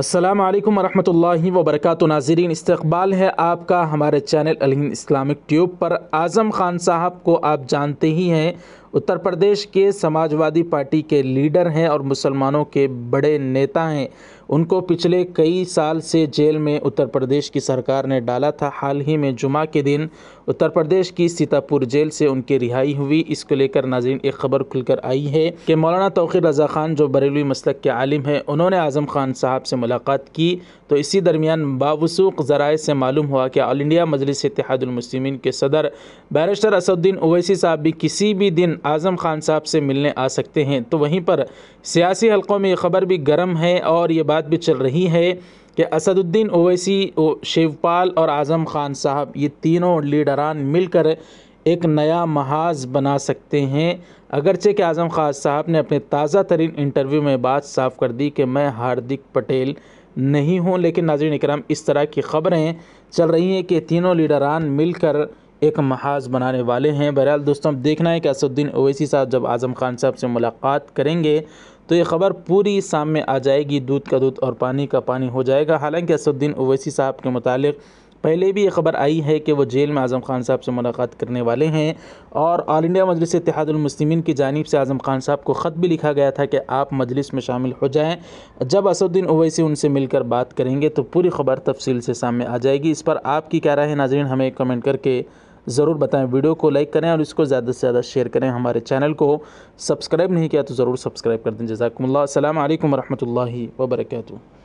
अस्सलाम वालेकुम वरहमतुल्लाहि वबरकत नाजरीन इस्तकबाल है आपका हमारे चैनल अलहिंद इस्लामिक ट्यूब पर आज़म ख़ान साहब को आप जानते ही हैं उत्तर प्रदेश के समाजवादी पार्टी के लीडर हैं और मुसलमानों के बड़े नेता हैं उनको पिछले कई साल से जेल में उत्तर प्रदेश की सरकार ने डाला था हाल ही में जुमा के दिन उत्तर प्रदेश की सीतापुर जेल से उनकी रिहाई हुई इसको लेकर नाजीन एक खबर खुलकर आई है कि मौलाना तोखिर रज़ा खान जो बरेलवी मसलक के आलिम हैं उन्होंने आज़म खान साहब से मुलाकात की तो इसी दरमियान बावसूख ज़राए से मालूम हुआ कि ऑल इंडिया मजलिस इतिहादमसलिमिन के सदर बैरिस्टर असद्दीन अवैसी साहब भी किसी भी दिन आज़म खान साहब से मिलने आ सकते हैं तो वहीं पर सियासी हलकों में ये खबर भी गर्म है और ये बात भी चल रही है कि असदुद्दीन ओवैसी शिवपाल और आज़म खान साहब ये तीनों लीडरान मिलकर एक नया महाज बना सकते हैं अगरचे के आज़म खान साहब ने अपने ताज़ा तरीन इंटरव्यू में बात साफ कर दी कि मैं हार्दिक पटेल नहीं हूँ लेकिन नाजिन इकराम इस तरह की खबरें चल रही हैं कि तीनों लीडरान मिलकर एक महाज बनाने वाले हैं बहरहाल दोस्तों अब देखना है कि असदुद्दीन ओवैसी साहब जब आज़म खान साहब से मुलाकात करेंगे तो ये ख़बर पूरी सामने आ जाएगी दूध का दूध और पानी का पानी हो जाएगा हालांकि असदुद्दीन ओवैसी साहब के मुतालिक़ पहले भी ये खबर आई है कि वो जेल में आज़म खान साहब से मुलाकात करने वाले हैं और ऑल इंडिया मजलिस इतिहादमसलिमिन की जानब से आज़म खान साहब को ख़त भी लिखा गया था कि आप मजलिस में शामिल हो जाएं जब असदुद्दीन ओवैसी उनसे मिलकर बात करेंगे तो पूरी खबर तफसील से सामने आ जाएगी इस पर आपकी क्या राय है नाजरीन हमें कमेंट करके ज़रूर बताएं वीडियो को लाइक करें और इसको ज़्यादा से ज़्यादा शेयर करें हमारे चैनल को सब्सक्राइब नहीं किया तो ज़रूर सब्सक्राइब कर दें जजाकम्ला अल्लाम वरहमल वर्का